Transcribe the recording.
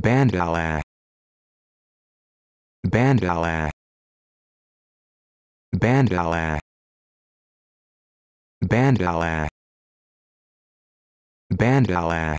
Bandala Bandala Bandala Bandala Bandala